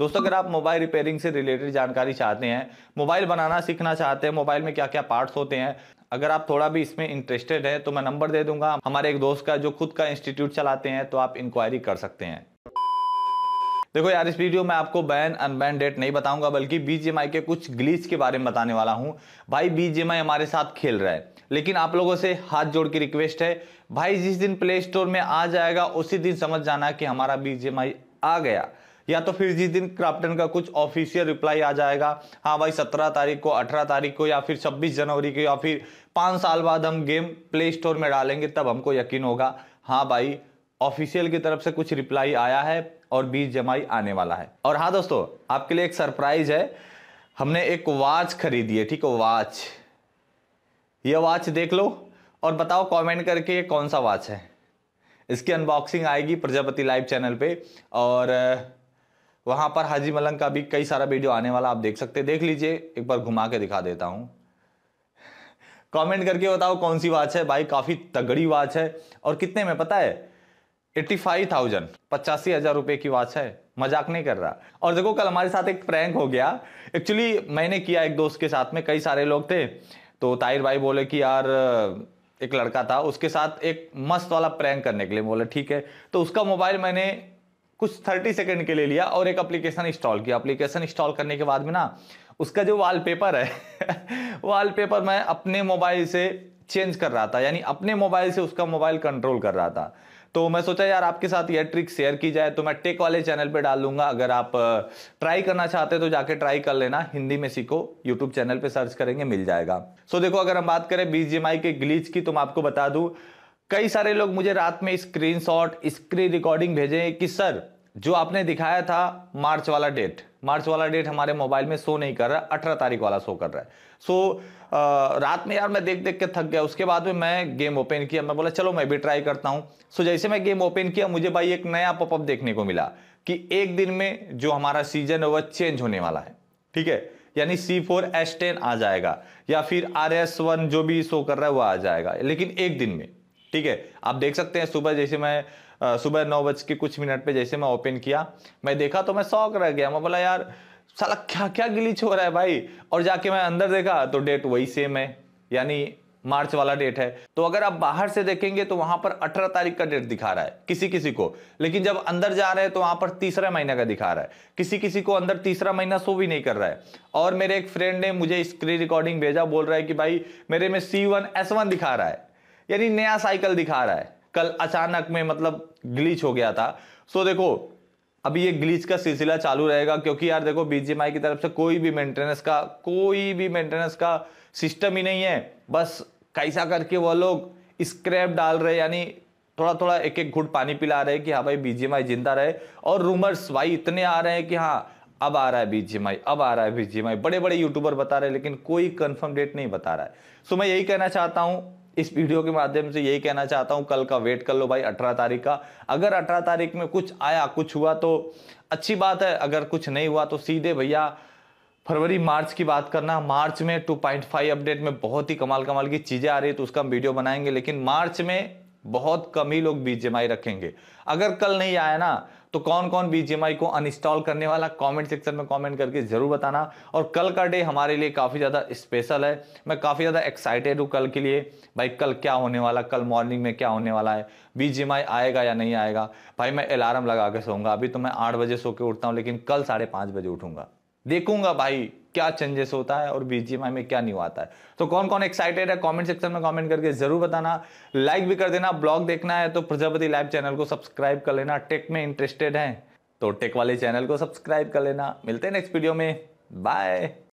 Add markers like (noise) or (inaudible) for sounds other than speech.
दोस्तों अगर आप मोबाइल रिपेयरिंग से रिलेटेड जानकारी चाहते हैं मोबाइल बनाना सीखना चाहते हैं मोबाइल में क्या क्या पार्ट्स होते हैं अगर आप थोड़ा भी इसमें इंटरेस्टेड है तो मैं नंबर दे दूंगा हमारे एक दोस्त का जो खुद का इंस्टीट्यूट चलाते हैं तो आप इंक्वायरी कर सकते हैं देखो यार इस वीडियो में आपको बैन अनबैन डेट नहीं बताऊंगा बल्कि बीजेएमआई के कुछ ग्लीच के बारे में बताने वाला हूं भाई बीजेएमआई हमारे साथ खेल रहा है लेकिन आप लोगों से हाथ जोड़ के रिक्वेस्ट है भाई जिस दिन प्ले स्टोर में आ जाएगा उसी दिन समझ जाना कि हमारा बीजेएमआई आ गया या तो फिर जिस दिन क्राप्टन का कुछ ऑफिशियल रिप्लाई आ जाएगा हाँ भाई सत्रह तारीख को अठारह तारीख को या फिर छब्बीस जनवरी को या फिर पाँच साल बाद हम गेम प्ले स्टोर में डालेंगे तब हमको यकीन होगा हाँ भाई ऑफिशियल की तरफ से कुछ रिप्लाई आया है और बीस जमाई आने वाला है और हाँ दोस्तों आपके लिए एक सरप्राइज है हमने एक वॉच खरीदी है ठीक है वॉच ये वॉच देख लो और बताओ कमेंट करके ये कौन सा वॉच है इसकी अनबॉक्सिंग आएगी प्रजापति लाइव चैनल पे और वहाँ पर हाजी मलंग का भी कई सारा वीडियो आने वाला आप देख सकते देख लीजिए एक बार घुमा के दिखा देता हूँ कमेंट करके बताओ कौन सी वाच है भाई काफ़ी तगड़ी वाच है और कितने में पता है एट्टी फाइव थाउजेंड पचासी हज़ार रुपये की वाच है मजाक नहीं कर रहा और देखो कल हमारे साथ एक प्रैंक हो गया एक्चुअली मैंने किया एक दोस्त के साथ में कई सारे लोग थे तो ताहिर भाई बोले कि यार एक लड़का था उसके साथ एक मस्त वाला प्रैंक करने के लिए बोले ठीक है तो उसका मोबाइल मैंने कुछ थर्टी सेकेंड के लिए लिया और एक अप्लीकेशन इंस्टॉल किया अप्लीकेशन इंस्टॉल करने के बाद में ना उसका जो वॉलपेपर है वॉलपेपर (laughs) मैं अपने मोबाइल से चेंज कर रहा था यानी अपने मोबाइल से उसका मोबाइल कंट्रोल कर रहा था तो मैं सोचा यार आपके साथ यह ट्रिक शेयर की जाए तो मैं टेक वाले चैनल पे डाल दूंगा अगर आप ट्राई करना चाहते हैं तो जाके ट्राई कर लेना हिंदी में सीखो यूट्यूब चैनल पे सर्च करेंगे मिल जाएगा सो देखो अगर हम बात करें बीस के ग्लीच की तो मैं आपको बता दूं कई सारे लोग मुझे रात में स्क्रीनशॉट स्क्रीन रिकॉर्डिंग भेजे कि सर जो आपने दिखाया था मार्च वाला डेट मार्च वाला डेट हमारे मोबाइल में शो नहीं कर रहा अठारह तारीख वाला शो कर रहा है सो so, आ, रात में यार मैं देख देख के थक गया उसके बाद में मैं गेम ओपन किया मैं बोला चलो मैं भी ट्राई करता हूँ सो so, जैसे मैं गेम ओपन किया मुझे भाई एक नया पॉपअप देखने को मिला कि एक दिन में जो हमारा सीजन है वह चेंज होने वाला है ठीक है यानी सी फोर एस टेन आ जाएगा या फिर आर एस वन जो भी शो कर रहा है वह आ जाएगा लेकिन एक दिन में ठीक है आप देख सकते हैं सुबह जैसे मैं सुबह नौ बज के कुछ मिनट पे जैसे मैं ओपन किया मैं देखा तो मैं शौक रह गया मैं बोला यार साला क्या क्या गिलीच हो रहा है भाई और जाके मैं अंदर देखा तो डेट वही सेम है यानी मार्च वाला डेट है तो अगर आप बाहर से देखेंगे तो वहां पर अठारह तारीख का डेट दिखा रहा है किसी किसी को लेकिन जब अंदर जा रहे हैं तो वहां पर तीसरा महीना का दिखा रहा है किसी किसी को अंदर तीसरा महीना शो भी नहीं कर रहा है और मेरे एक फ्रेंड ने मुझे स्क्रीन रिकॉर्डिंग भेजा बोल रहा है कि भाई मेरे में सी वन एस वन दिखा रहा है यानी नया साइकिल दिखा रहा है कल अचानक में मतलब ग्लीच हो गया था सो देखो अभी ये ग्लीच का सिलसिला चालू रहेगा क्योंकि यार देखो बीजीएमआई की तरफ से कोई भी मेंटेनेंस का कोई भी मेंटेनेंस का सिस्टम ही नहीं है बस कैसा करके वह लोग स्क्रैप डाल रहे यानी थोड़ा थोड़ा एक एक घुट पानी पिला रहे कि हाँ भाई बीजेएमआई जिंदा रहे और रूमर्स भाई इतने आ रहे हैं कि हाँ अब आ रहा है बीजेएमआई अब आ रहा है बीजेएमआई बड़े बड़े यूट्यूबर बता रहे हैं लेकिन कोई कंफर्म डेट नहीं बता रहा है सो मैं यही कहना चाहता हूँ इस वीडियो के माध्यम से यही कहना चाहता हूँ कल का वेट कर लो भाई अठारह तारीख का अगर अठारह तारीख में कुछ आया कुछ हुआ तो अच्छी बात है अगर कुछ नहीं हुआ तो सीधे भैया फरवरी मार्च की बात करना मार्च में 2.5 अपडेट में बहुत ही कमाल कमाल की चीज़ें आ रही है तो उसका हम वीडियो बनाएंगे लेकिन मार्च में बहुत कम ही लोग बीजेमआई रखेंगे अगर कल नहीं आया ना तो कौन कौन बीजेमआई को अनइंस्टॉल करने वाला कमेंट सेक्शन में कमेंट करके जरूर बताना और कल का डे हमारे लिए काफ़ी ज़्यादा स्पेशल है मैं काफ़ी ज़्यादा एक्साइटेड हूँ कल के लिए भाई कल क्या होने वाला कल मॉर्निंग में क्या होने वाला है बीजेमआई आएगा या नहीं आएगा भाई मैं अलार्म लगा के सोऊंगा अभी तो मैं आठ बजे सो के उठता हूँ लेकिन कल साढ़े बजे उठूंगा देखूंगा भाई क्या चेंजेस होता है और बीजीएमआई में क्या न्यू आता है तो कौन कौन एक्साइटेड है कमेंट सेक्शन में कमेंट करके जरूर बताना लाइक भी कर देना ब्लॉग देखना है तो प्रजापति लाइव चैनल को सब्सक्राइब कर लेना टेक में इंटरेस्टेड है तो टेक वाले चैनल को सब्सक्राइब कर लेना मिलते हैं नेक्स्ट वीडियो में बाय